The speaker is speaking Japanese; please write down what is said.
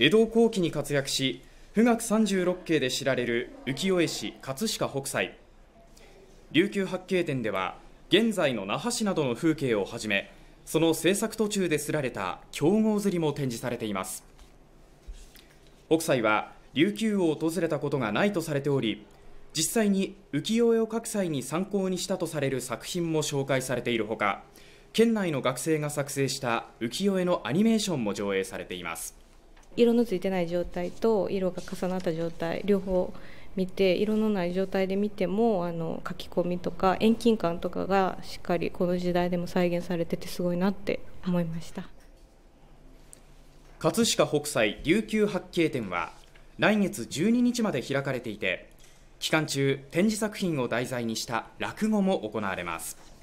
江戸後期に活躍し富岳三十六景で知られる浮世絵師葛飾北斎琉球八景展では現在の那覇市などの風景をはじめその制作途中ですられた競合釣りも展示されています北斎は琉球を訪れたことがないとされており実際に浮世絵を描く際に参考にしたとされる作品も紹介されているほか県内の学生が作成した浮世絵のアニメーションも上映されています色のついてない状態と色が重なった状態両方見て色のない状態で見てもあの書き込みとか遠近感とかがしっかりこの時代でも再現されててすごいなって思いました葛飾北斎琉球八景展は来月12日まで開かれていて期間中展示作品を題材にした落語も行われます